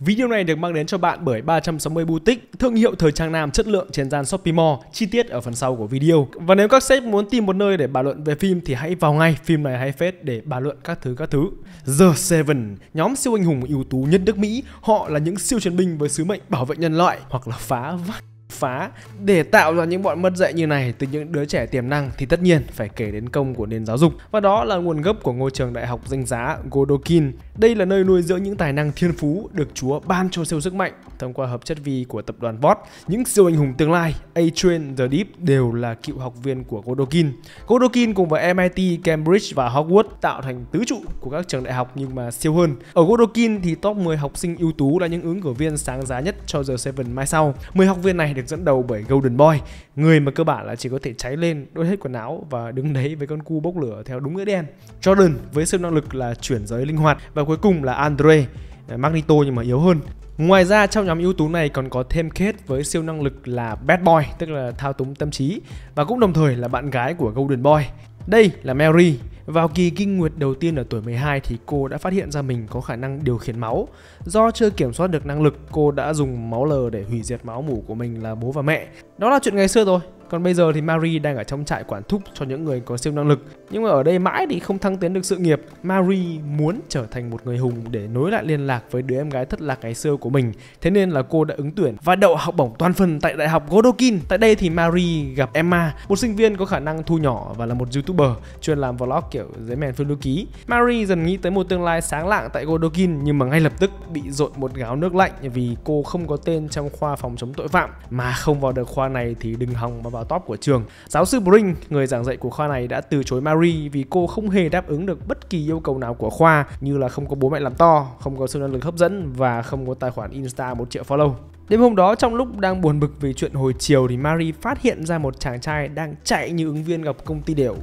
Video này được mang đến cho bạn bởi 360 Boutique, thương hiệu thời trang nam chất lượng trên gian Shopee Mall, chi tiết ở phần sau của video. Và nếu các sếp muốn tìm một nơi để bàn luận về phim thì hãy vào ngay phim này hay phết để bàn luận các thứ các thứ. The Seven, nhóm siêu anh hùng ưu tú nhất nước Mỹ, họ là những siêu chiến binh với sứ mệnh bảo vệ nhân loại hoặc là phá vách phá để tạo ra những bọn mất dạy như này từ những đứa trẻ tiềm năng thì tất nhiên phải kể đến công của nền giáo dục và đó là nguồn gốc của ngôi trường đại học danh giá Godokin. Đây là nơi nuôi dưỡng những tài năng thiên phú được Chúa ban cho siêu sức mạnh thông qua hợp chất vi của tập đoàn Vought. Những siêu anh hùng tương lai, A-Train, The Deep đều là cựu học viên của Godokin. Godokin cùng với MIT, Cambridge và Hogwarts tạo thành tứ trụ của các trường đại học nhưng mà siêu hơn. Ở Godokin thì top 10 học sinh ưu tú là những ứng cử viên sáng giá nhất cho The Seven mai sau. 10 học viên này được được dẫn đầu bởi Golden Boy, người mà cơ bản là chỉ có thể cháy lên đôi hết quần áo và đứng đấy với con cu bốc lửa theo đúng nghĩa đen. Jordan với siêu năng lực là chuyển giới linh hoạt và cuối cùng là Andre, à, Magneto nhưng mà yếu hơn. Ngoài ra trong nhóm ưu tú này còn có thêm kết với siêu năng lực là Bad Boy, tức là thao túng tâm trí và cũng đồng thời là bạn gái của Golden Boy. Đây là Mary, vào kỳ kinh nguyệt đầu tiên ở tuổi 12 thì cô đã phát hiện ra mình có khả năng điều khiển máu. Do chưa kiểm soát được năng lực, cô đã dùng máu lờ để hủy diệt máu mủ của mình là bố và mẹ. Đó là chuyện ngày xưa rồi, còn bây giờ thì Marie đang ở trong trại quản thúc cho những người có siêu năng lực. Nhưng mà ở đây mãi thì không thăng tiến được sự nghiệp. Marie muốn trở thành một người hùng để nối lại liên lạc với đứa em gái thất lạc ngày xưa của mình. Thế nên là cô đã ứng tuyển và đậu học bổng toàn phần tại Đại học Godokin. Tại đây thì Marie gặp Emma, một sinh viên có khả năng thu nhỏ và là một youtuber chuyên làm vlog kiểu giấy mèn phiêu lưu ký. Marie dần nghĩ tới một tương lai sáng lạng tại Godokin nhưng mà ngay lập tức bị dội một gáo nước lạnh vì cô không có tên trong khoa phòng chống tội phạm mà không vào được khoa này thì đừng hòng mà vào vào top của trường. Giáo sư Brink, người giảng dạy của khoa này đã từ chối Marie vì cô không hề đáp ứng được bất kỳ yêu cầu nào của khoa như là không có bố mẹ làm to, không có siêu năng lực hấp dẫn và không có tài khoản Insta 1 triệu follow. Đêm hôm đó trong lúc đang buồn bực vì chuyện hồi chiều thì Marie phát hiện ra một chàng trai đang chạy như ứng viên gặp công ty đều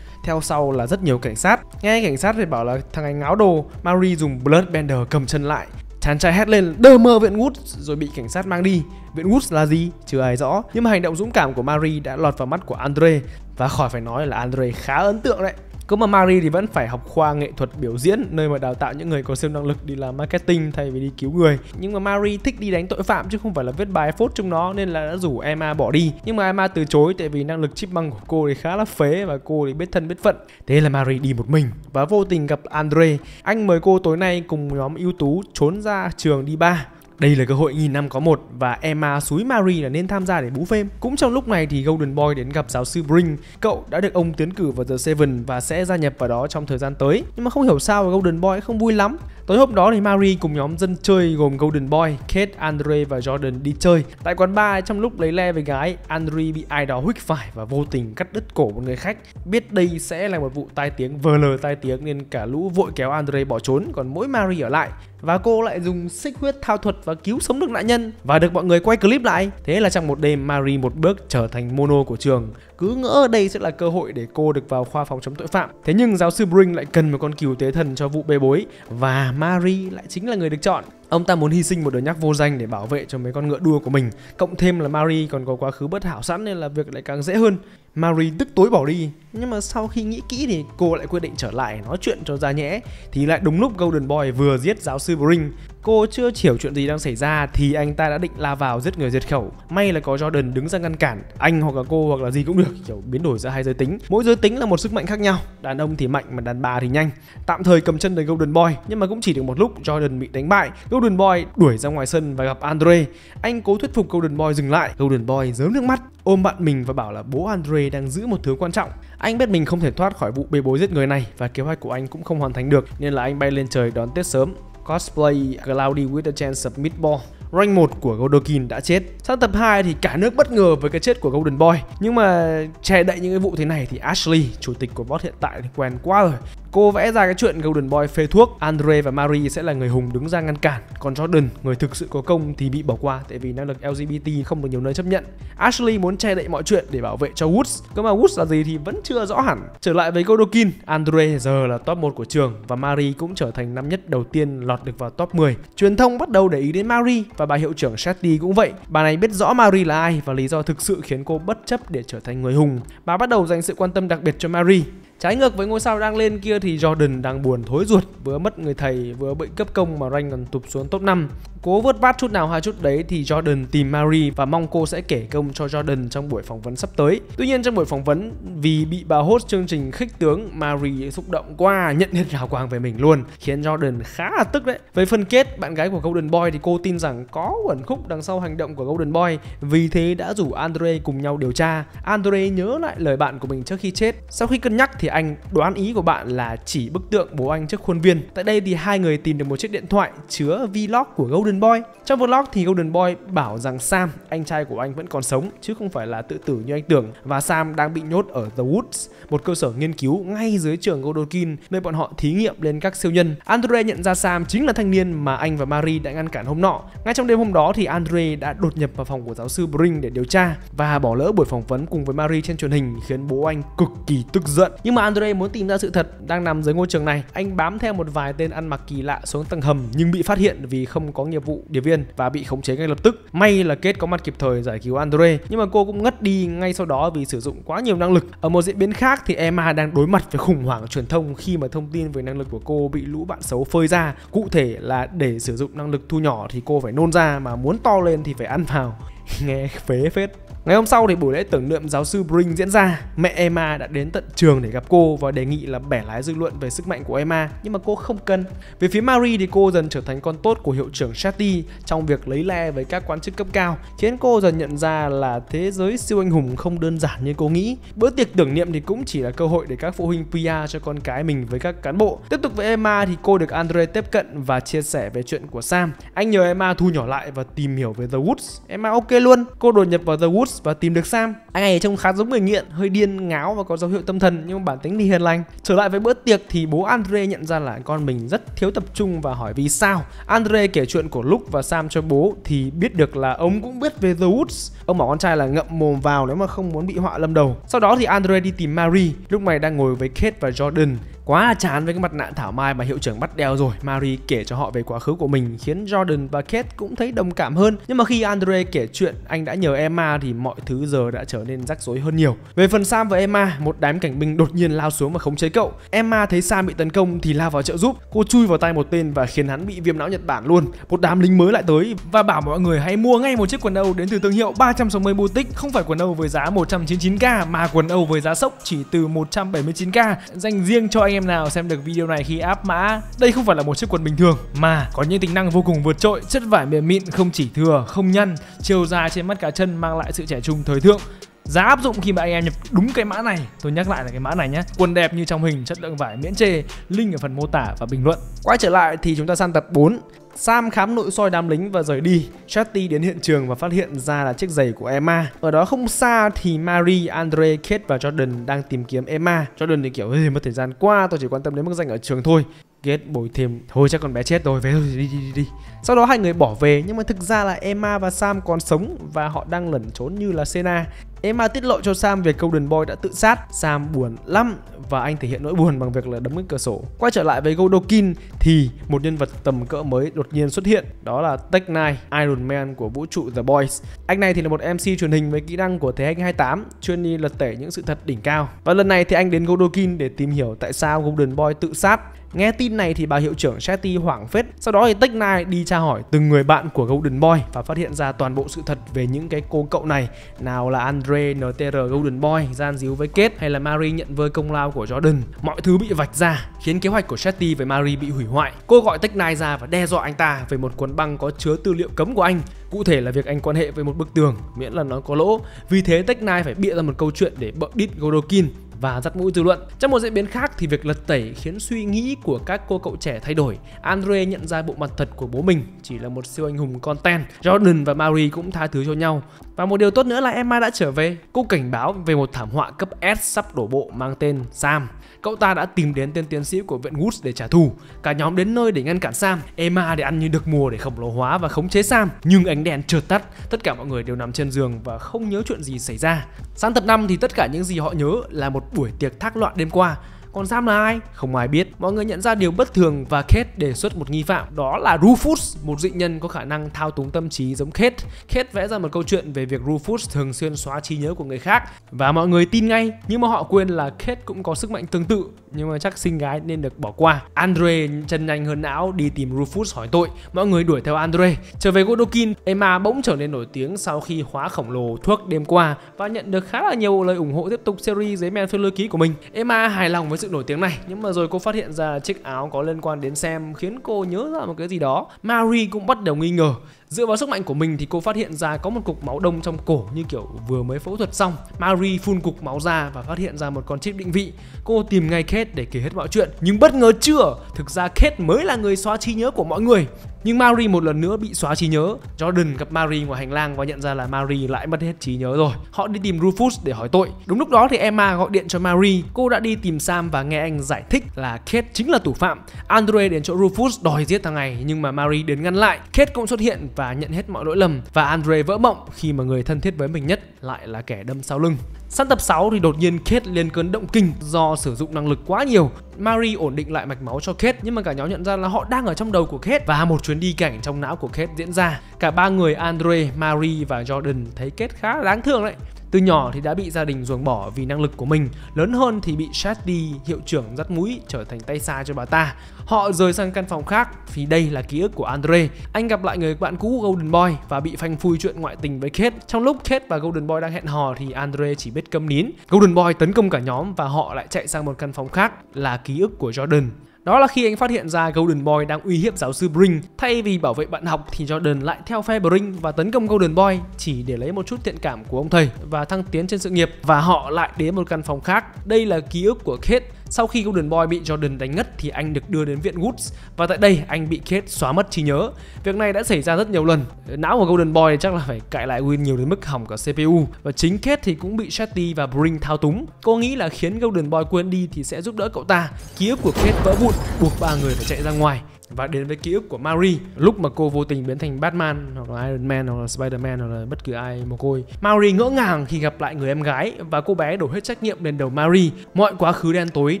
theo sau là rất nhiều cảnh sát. Nghe cảnh sát thì bảo là thằng anh ngáo đồ, Marie dùng Bloodbender cầm chân lại. Chàng trai hét lên đơ mơ viện Woods rồi bị cảnh sát mang đi. Viện Woods là gì? Chưa ai rõ. Nhưng mà hành động dũng cảm của Marie đã lọt vào mắt của Andre và khỏi phải nói là Andre khá ấn tượng đấy. Cũng mà Marie thì vẫn phải học khoa nghệ thuật biểu diễn nơi mà đào tạo những người có siêu năng lực đi làm marketing thay vì đi cứu người. Nhưng mà Marie thích đi đánh tội phạm chứ không phải là viết bài phốt trong nó nên là đã rủ Emma bỏ đi. Nhưng mà Emma từ chối tại vì năng lực chip băng của cô thì khá là phế và cô thì biết thân biết phận. Thế là Marie đi một mình và vô tình gặp Andre. Anh mời cô tối nay cùng nhóm ưu tú trốn ra trường đi ba đây là cơ hội nghìn năm có một và Emma suối Marie là nên tham gia để bú phim. Cũng trong lúc này thì Golden Boy đến gặp giáo sư Brink. Cậu đã được ông tiến cử vào The Seven và sẽ gia nhập vào đó trong thời gian tới. Nhưng mà không hiểu sao Golden Boy không vui lắm. Tối hôm đó thì Marie cùng nhóm dân chơi gồm Golden Boy, Kate, Andre và Jordan đi chơi. Tại quán bar trong lúc lấy le với gái, Andre bị ai đó huých phải và vô tình cắt đứt cổ một người khách. Biết đây sẽ là một vụ tai tiếng vờ lờ tai tiếng nên cả lũ vội kéo Andre bỏ trốn còn mỗi Marie ở lại và cô lại dùng xích huyết thao thuật và cứu sống được nạn nhân và được mọi người quay clip lại. Thế là trong một đêm Mary một bước trở thành mono của trường. Cứ ngỡ đây sẽ là cơ hội để cô được vào khoa phòng chống tội phạm. Thế nhưng giáo sư Brink lại cần một con cừu tế thần cho vụ bê bối và Mary lại chính là người được chọn. Ông ta muốn hy sinh một đứa nhóc vô danh để bảo vệ cho mấy con ngựa đua của mình. Cộng thêm là Mary còn có quá khứ bất hảo sẵn nên là việc lại càng dễ hơn. Mary tức tối bỏ đi, nhưng mà sau khi nghĩ kỹ thì cô lại quyết định trở lại nói chuyện cho ra nhẽ. Thì lại đúng lúc Golden Boy vừa giết giáo sư Brink. Cô chưa hiểu chuyện gì đang xảy ra thì anh ta đã định la vào giết người diệt khẩu. May là có Jordan đứng ra ngăn cản. Anh hoặc là cô hoặc là gì cũng được, kiểu biến đổi giữa hai giới tính. Mỗi giới tính là một sức mạnh khác nhau. Đàn ông thì mạnh mà đàn bà thì nhanh. Tạm thời cầm chân đời Golden Boy, nhưng mà cũng chỉ được một lúc Jordan bị đánh bại. Golden Boy đuổi ra ngoài sân và gặp Andre. Anh cố thuyết phục Golden Boy dừng lại. Golden Boy rớm nước mắt, ôm bạn mình và bảo là bố Andre đang giữ một thứ quan trọng. Anh biết mình không thể thoát khỏi vụ bê bối giết người này và kế hoạch của anh cũng không hoàn thành được nên là anh bay lên trời đón Tết sớm. Cosplay Cloudy with a Chance of Meatball rank 1 của Goldokin đã chết. Sang tập 2 thì cả nước bất ngờ với cái chết của Golden Boy. Nhưng mà che đậy những cái vụ thế này thì Ashley, chủ tịch của bot hiện tại thì quen quá rồi. Cô vẽ ra cái chuyện Golden Boy phê thuốc, Andre và Marie sẽ là người hùng đứng ra ngăn cản, còn Jordan, người thực sự có công thì bị bỏ qua tại vì năng lực LGBT không được nhiều nơi chấp nhận. Ashley muốn che đậy mọi chuyện để bảo vệ cho Woods, cơ mà Woods là gì thì vẫn chưa rõ hẳn. Trở lại với Godokin, Andre giờ là top 1 của trường và Marie cũng trở thành năm nhất đầu tiên lọt được vào top 10. Truyền thông bắt đầu để ý đến Marie và bà hiệu trưởng Shetty cũng vậy. Bà này biết rõ Marie là ai và lý do thực sự khiến cô bất chấp để trở thành người hùng. Bà bắt đầu dành sự quan tâm đặc biệt cho Marie. Trái ngược với ngôi sao đang lên kia thì Jordan đang buồn thối ruột, vừa mất người thầy, vừa bị cấp công mà rank còn tụt xuống top 5. Cố vớt vát chút nào hai chút đấy thì Jordan tìm Mary và mong cô sẽ kể công cho Jordan trong buổi phỏng vấn sắp tới. Tuy nhiên trong buổi phỏng vấn vì bị bà host chương trình khích tướng, Mary xúc động quá nhận hết hào quang về mình luôn, khiến Jordan khá là tức đấy. Với phần kết, bạn gái của Golden Boy thì cô tin rằng có uẩn khúc đằng sau hành động của Golden Boy, vì thế đã rủ Andre cùng nhau điều tra. Andre nhớ lại lời bạn của mình trước khi chết. Sau khi cân nhắc thì thì anh đoán ý của bạn là chỉ bức tượng bố anh trước khuôn viên. Tại đây thì hai người tìm được một chiếc điện thoại chứa vlog của Golden Boy. Trong vlog thì Golden Boy bảo rằng Sam, anh trai của anh vẫn còn sống chứ không phải là tự tử như anh tưởng và Sam đang bị nhốt ở The Woods, một cơ sở nghiên cứu ngay dưới trường Goldokin nơi bọn họ thí nghiệm lên các siêu nhân. Andre nhận ra Sam chính là thanh niên mà anh và Marie đã ngăn cản hôm nọ. Ngay trong đêm hôm đó thì Andre đã đột nhập vào phòng của giáo sư Brink để điều tra và bỏ lỡ buổi phỏng vấn cùng với Marie trên truyền hình khiến bố anh cực kỳ tức giận. Nhưng mà mà Andre muốn tìm ra sự thật đang nằm dưới ngôi trường này, anh bám theo một vài tên ăn mặc kỳ lạ xuống tầng hầm nhưng bị phát hiện vì không có nghiệp vụ điệp viên và bị khống chế ngay lập tức. May là Kết có mặt kịp thời giải cứu Andre, nhưng mà cô cũng ngất đi ngay sau đó vì sử dụng quá nhiều năng lực. Ở một diễn biến khác thì Emma đang đối mặt với khủng hoảng truyền thông khi mà thông tin về năng lực của cô bị lũ bạn xấu phơi ra. Cụ thể là để sử dụng năng lực thu nhỏ thì cô phải nôn ra mà muốn to lên thì phải ăn vào. Nghe phế phết Ngày hôm sau thì buổi lễ tưởng niệm giáo sư Brink diễn ra, mẹ Emma đã đến tận trường để gặp cô và đề nghị là bẻ lái dư luận về sức mạnh của Emma, nhưng mà cô không cần. Về phía Marie thì cô dần trở thành con tốt của hiệu trưởng Shetty trong việc lấy le với các quan chức cấp cao, khiến cô dần nhận ra là thế giới siêu anh hùng không đơn giản như cô nghĩ. Bữa tiệc tưởng niệm thì cũng chỉ là cơ hội để các phụ huynh PR cho con cái mình với các cán bộ. Tiếp tục với Emma thì cô được Andre tiếp cận và chia sẻ về chuyện của Sam. Anh nhờ Emma thu nhỏ lại và tìm hiểu về The Woods. Emma ok luôn. Cô đột nhập vào The Woods Rose và tìm được Sam. Anh ấy trông khá giống người nghiện, hơi điên ngáo và có dấu hiệu tâm thần nhưng bản tính thì hiền lành. Trở lại với bữa tiệc thì bố Andre nhận ra là con mình rất thiếu tập trung và hỏi vì sao. Andre kể chuyện của Luke và Sam cho bố thì biết được là ông cũng biết về The Woods. Ông bảo con trai là ngậm mồm vào nếu mà không muốn bị họa lâm đầu. Sau đó thì Andre đi tìm Mary, lúc này đang ngồi với Kate và Jordan. Quá là chán với cái mặt nạ thảo mai mà hiệu trưởng bắt đeo rồi. Marie kể cho họ về quá khứ của mình khiến Jordan và Kate cũng thấy đồng cảm hơn. Nhưng mà khi Andre kể chuyện anh đã nhờ Emma thì mọi thứ giờ đã trở nên rắc rối hơn nhiều. Về phần Sam và Emma, một đám cảnh binh đột nhiên lao xuống và khống chế cậu. Emma thấy Sam bị tấn công thì lao vào trợ giúp. Cô chui vào tay một tên và khiến hắn bị viêm não Nhật Bản luôn. Một đám lính mới lại tới và bảo mọi người hãy mua ngay một chiếc quần âu đến từ thương hiệu 360 Boutique, không phải quần âu với giá 199k mà quần âu với giá sốc chỉ từ 179k dành riêng cho anh em nào xem được video này khi áp mã Đây không phải là một chiếc quần bình thường Mà có những tính năng vô cùng vượt trội Chất vải mềm mịn không chỉ thừa, không nhăn Chiều dài trên mắt cá chân mang lại sự trẻ trung thời thượng giá áp dụng khi mà anh em nhập đúng cái mã này tôi nhắc lại là cái mã này nhé quần đẹp như trong hình chất lượng vải miễn chê link ở phần mô tả và bình luận quay trở lại thì chúng ta sang tập 4 Sam khám nội soi đám lính và rời đi. Chatty đến hiện trường và phát hiện ra là chiếc giày của Emma. Ở đó không xa thì Marie, Andre, Kate và Jordan đang tìm kiếm Emma. Jordan thì kiểu mất thời gian qua, tôi chỉ quan tâm đến mức danh ở trường thôi. Kate bồi thêm thôi chắc con bé chết rồi về thôi đi đi đi đi sau đó hai người bỏ về nhưng mà thực ra là Emma và Sam còn sống và họ đang lẩn trốn như là Sena Emma tiết lộ cho Sam về Golden Boy đã tự sát. Sam buồn lắm và anh thể hiện nỗi buồn bằng việc là đấm cái cửa sổ. Quay trở lại với Goldokin thì một nhân vật tầm cỡ mới đột nhiên xuất hiện, đó là Tech Nine, Iron Man của vũ trụ The Boys. Anh này thì là một MC truyền hình với kỹ năng của Thế Anh 28, chuyên đi lật tẩy những sự thật đỉnh cao. Và lần này thì anh đến Goldokin để tìm hiểu tại sao Golden Boy tự sát. Nghe tin này thì bà hiệu trưởng Shetty hoảng phết Sau đó thì Tech Nine đi tra hỏi từng người bạn của Golden Boy Và phát hiện ra toàn bộ sự thật về những cái cô cậu này Nào là Andrew Andre NTR Golden Boy gian díu với Kết hay là Mary nhận vơi công lao của Jordan. Mọi thứ bị vạch ra, khiến kế hoạch của Shetty với Mary bị hủy hoại. Cô gọi Tech Nine ra và đe dọa anh ta về một cuốn băng có chứa tư liệu cấm của anh, cụ thể là việc anh quan hệ với một bức tường, miễn là nó có lỗ. Vì thế Tech Nine phải bịa ra một câu chuyện để bợ đít Godokin và dắt mũi dư luận. Trong một diễn biến khác thì việc lật tẩy khiến suy nghĩ của các cô cậu trẻ thay đổi. Andre nhận ra bộ mặt thật của bố mình chỉ là một siêu anh hùng content. Jordan và Mary cũng tha thứ cho nhau. Và một điều tốt nữa là Emma đã trở về. Cô cảnh báo về một thảm họa cấp S sắp đổ bộ mang tên Sam. Cậu ta đã tìm đến tên tiến sĩ của viện Woods để trả thù. Cả nhóm đến nơi để ngăn cản Sam. Emma để ăn như được mùa để khổng lồ hóa và khống chế Sam. Nhưng ánh đèn chợt tắt, tất cả mọi người đều nằm trên giường và không nhớ chuyện gì xảy ra. Sang tập 5 thì tất cả những gì họ nhớ là một buổi tiệc thác loạn đêm qua còn Sam là ai? Không ai biết. Mọi người nhận ra điều bất thường và Kate đề xuất một nghi phạm, đó là Rufus, một dị nhân có khả năng thao túng tâm trí giống Kate. Kate vẽ ra một câu chuyện về việc Rufus thường xuyên xóa trí nhớ của người khác và mọi người tin ngay, nhưng mà họ quên là Kate cũng có sức mạnh tương tự, nhưng mà chắc sinh gái nên được bỏ qua. Andre chân nhanh hơn não đi tìm Rufus hỏi tội, mọi người đuổi theo Andre. Trở về Godokin, Emma bỗng trở nên nổi tiếng sau khi hóa khổng lồ thuốc đêm qua và nhận được khá là nhiều lời ủng hộ tiếp tục series dưới men phiêu lưu ký của mình. Emma hài lòng với sự sự nổi tiếng này nhưng mà rồi cô phát hiện ra chiếc áo có liên quan đến xem khiến cô nhớ ra một cái gì đó Mary cũng bắt đầu nghi ngờ Dựa vào sức mạnh của mình thì cô phát hiện ra có một cục máu đông trong cổ như kiểu vừa mới phẫu thuật xong. Mary phun cục máu ra và phát hiện ra một con chip định vị. Cô tìm ngay Kate để kể hết mọi chuyện. Nhưng bất ngờ chưa, thực ra Kate mới là người xóa trí nhớ của mọi người. Nhưng Mary một lần nữa bị xóa trí nhớ. Jordan gặp Mary ngoài hành lang và nhận ra là Mary lại mất hết trí nhớ rồi. Họ đi tìm Rufus để hỏi tội. Đúng lúc đó thì Emma gọi điện cho Mary. Cô đã đi tìm Sam và nghe anh giải thích là Kate chính là thủ phạm. Andre đến chỗ Rufus đòi giết thằng này nhưng mà Mary đến ngăn lại. Kate cũng xuất hiện và nhận hết mọi lỗi lầm và Andre vỡ mộng khi mà người thân thiết với mình nhất lại là kẻ đâm sau lưng. Sang tập 6 thì đột nhiên Kate lên cơn động kinh do sử dụng năng lực quá nhiều. Mary ổn định lại mạch máu cho Kate nhưng mà cả nhóm nhận ra là họ đang ở trong đầu của Kate và một chuyến đi cảnh trong não của Kate diễn ra. Cả ba người Andre, Mary và Jordan thấy Kate khá đáng thương đấy từ nhỏ thì đã bị gia đình ruồng bỏ vì năng lực của mình, lớn hơn thì bị đi hiệu trưởng dắt mũi trở thành tay sai cho bà ta. Họ rời sang căn phòng khác vì đây là ký ức của Andre. Anh gặp lại người bạn cũ Golden Boy và bị phanh phui chuyện ngoại tình với Kate. Trong lúc Kate và Golden Boy đang hẹn hò thì Andre chỉ biết câm nín. Golden Boy tấn công cả nhóm và họ lại chạy sang một căn phòng khác là ký ức của Jordan. Đó là khi anh phát hiện ra Golden Boy đang uy hiếp giáo sư Brink, thay vì bảo vệ bạn học thì Jordan lại theo phe Brink và tấn công Golden Boy chỉ để lấy một chút thiện cảm của ông thầy và thăng tiến trên sự nghiệp và họ lại đến một căn phòng khác. Đây là ký ức của Kate sau khi Golden Boy bị Jordan đánh ngất thì anh được đưa đến viện Woods và tại đây anh bị Kate xóa mất trí nhớ. Việc này đã xảy ra rất nhiều lần. Não của Golden Boy chắc là phải cãi lại Win nhiều đến mức hỏng cả CPU và chính Kate thì cũng bị Shetty và Brink thao túng. Cô nghĩ là khiến Golden Boy quên đi thì sẽ giúp đỡ cậu ta. Ký ức của Kate vỡ vụn buộc ba người phải chạy ra ngoài và đến với ký ức của Mary lúc mà cô vô tình biến thành Batman hoặc là Iron Man hoặc là Spider-Man hoặc là bất cứ ai mồ côi. Mary ngỡ ngàng khi gặp lại người em gái và cô bé đổ hết trách nhiệm lên đầu Mary. Mọi quá khứ đen tối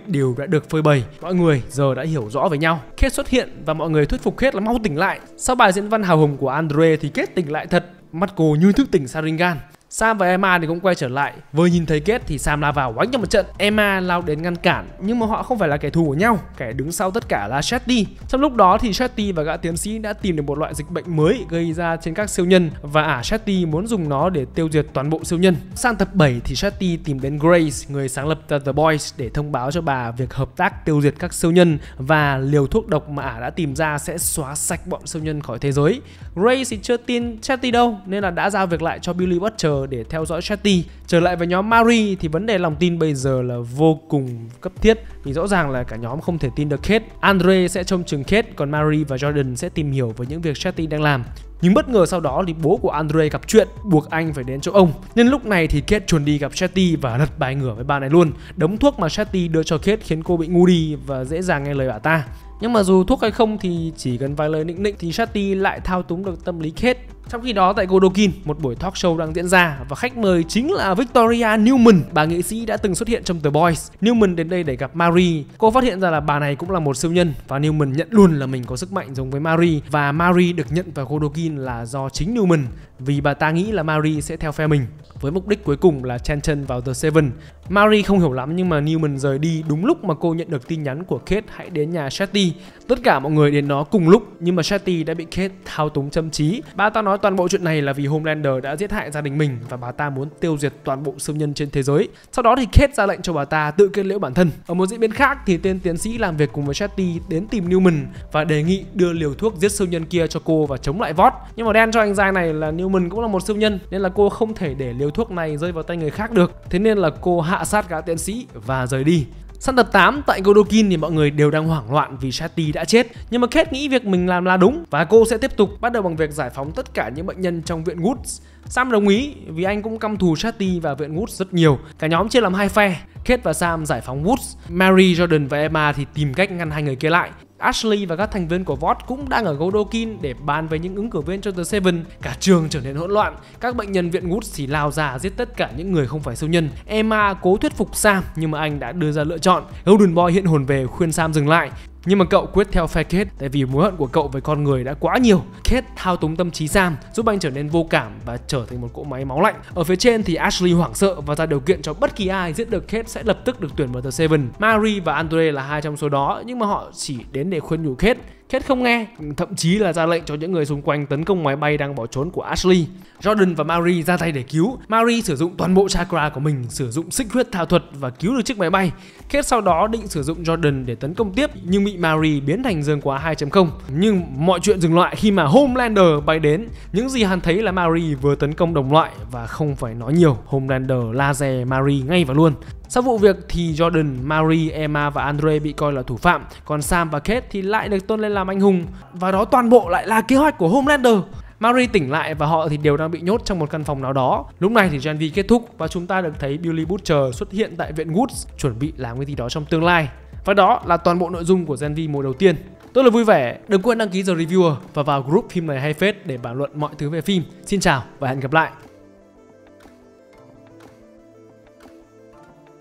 đều đã được phơi bày. Mọi người giờ đã hiểu rõ về nhau. Kate xuất hiện và mọi người thuyết phục Kate là mau tỉnh lại. Sau bài diễn văn hào hùng của Andre thì Kate tỉnh lại thật mắt cô như thức tỉnh Sharingan Sam và Emma thì cũng quay trở lại Vừa nhìn thấy kết thì Sam lao vào đánh cho một trận Emma lao đến ngăn cản Nhưng mà họ không phải là kẻ thù của nhau Kẻ đứng sau tất cả là Shetty Trong lúc đó thì Shetty và gã tiến sĩ đã tìm được một loại dịch bệnh mới Gây ra trên các siêu nhân Và ả à, Shetty muốn dùng nó để tiêu diệt toàn bộ siêu nhân Sang tập 7 thì Shetty tìm đến Grace Người sáng lập The Boys Để thông báo cho bà việc hợp tác tiêu diệt các siêu nhân Và liều thuốc độc mà ả à đã tìm ra sẽ xóa sạch bọn siêu nhân khỏi thế giới Grace thì chưa tin Shetty đâu Nên là đã giao việc lại cho Billy Butcher để theo dõi Chatty. Trở lại với nhóm Mari thì vấn đề lòng tin bây giờ là vô cùng cấp thiết vì rõ ràng là cả nhóm không thể tin được Kate. Andre sẽ trông chừng Kate, còn Mari và Jordan sẽ tìm hiểu về những việc Chatty đang làm. Nhưng bất ngờ sau đó thì bố của Andre gặp chuyện buộc anh phải đến chỗ ông. Nhân lúc này thì Kate chuẩn đi gặp Chetty và lật bài ngửa với bà này luôn. Đống thuốc mà Chetty đưa cho Kate khiến cô bị ngu đi và dễ dàng nghe lời bà ta. Nhưng mà dù thuốc hay không thì chỉ cần vài lời nịnh nịnh thì Chatty lại thao túng được tâm lý Kate trong khi đó tại Godokin, một buổi talk show đang diễn ra và khách mời chính là Victoria Newman, bà nghệ sĩ đã từng xuất hiện trong The Boys. Newman đến đây để gặp Marie. Cô phát hiện ra là bà này cũng là một siêu nhân và Newman nhận luôn là mình có sức mạnh giống với Marie và Marie được nhận vào Godokin là do chính Newman vì bà ta nghĩ là Marie sẽ theo phe mình với mục đích cuối cùng là chân vào The Seven. Marie không hiểu lắm nhưng mà Newman rời đi đúng lúc mà cô nhận được tin nhắn của Kate hãy đến nhà Shetty Tất cả mọi người đến nó cùng lúc nhưng mà Shetty đã bị Kate thao túng châm trí. Bà ta nói toàn bộ chuyện này là vì Homelander đã giết hại gia đình mình và bà ta muốn tiêu diệt toàn bộ siêu nhân trên thế giới. Sau đó thì Kate ra lệnh cho bà ta tự kết liễu bản thân. Ở một diễn biến khác thì tên tiến sĩ làm việc cùng với Shetty đến tìm Newman và đề nghị đưa liều thuốc giết siêu nhân kia cho cô và chống lại Vought. Nhưng mà đen cho anh giai này là Newman cũng là một siêu nhân nên là cô không thể để liều thuốc này rơi vào tay người khác được. Thế nên là cô hạ sát gã tiến sĩ và rời đi. Sang tập 8 tại Godokin thì mọi người đều đang hoảng loạn vì Shati đã chết Nhưng mà Kate nghĩ việc mình làm là đúng Và cô sẽ tiếp tục bắt đầu bằng việc giải phóng tất cả những bệnh nhân trong viện Woods Sam đồng ý vì anh cũng căm thù Shetty và viện Woods rất nhiều. Cả nhóm chia làm hai phe, Kate và Sam giải phóng Woods, Mary, Jordan và Emma thì tìm cách ngăn hai người kia lại. Ashley và các thành viên của VOT cũng đang ở Goldokin để bàn về những ứng cử viên cho The Seven. Cả trường trở nên hỗn loạn, các bệnh nhân viện Woods thì lao ra giết tất cả những người không phải siêu nhân. Emma cố thuyết phục Sam nhưng mà anh đã đưa ra lựa chọn. Golden Boy hiện hồn về khuyên Sam dừng lại. Nhưng mà cậu quyết theo phe Kate tại vì mối hận của cậu với con người đã quá nhiều. Kate thao túng tâm trí Sam, giúp anh trở nên vô cảm và trở thành một cỗ máy máu lạnh. Ở phía trên thì Ashley hoảng sợ và ra điều kiện cho bất kỳ ai giết được Kate sẽ lập tức được tuyển vào The Seven. Mary và Andre là hai trong số đó nhưng mà họ chỉ đến để khuyên nhủ Kate Kate không nghe, thậm chí là ra lệnh cho những người xung quanh tấn công máy bay đang bỏ trốn của Ashley. Jordan và Mary ra tay để cứu. Mary sử dụng toàn bộ chakra của mình, sử dụng xích huyết thao thuật và cứu được chiếc máy bay. Kate sau đó định sử dụng Jordan để tấn công tiếp nhưng bị Mary biến thành dương quá 2.0. Nhưng mọi chuyện dừng lại khi mà Homelander bay đến. Những gì hắn thấy là Mary vừa tấn công đồng loại và không phải nói nhiều. Homelander laser Mary ngay và luôn. Sau vụ việc thì Jordan, Mary, Emma và Andre bị coi là thủ phạm, còn Sam và Kate thì lại được tôn lên làm anh hùng. Và đó toàn bộ lại là kế hoạch của Homelander. Mary tỉnh lại và họ thì đều đang bị nhốt trong một căn phòng nào đó. Lúc này thì Gen V kết thúc và chúng ta được thấy Billy Butcher xuất hiện tại viện Woods chuẩn bị làm cái gì đó trong tương lai. Và đó là toàn bộ nội dung của Gen V mùa đầu tiên. Tôi là vui vẻ, đừng quên đăng ký The Reviewer và vào group phim này hay phết để bàn luận mọi thứ về phim. Xin chào và hẹn gặp lại.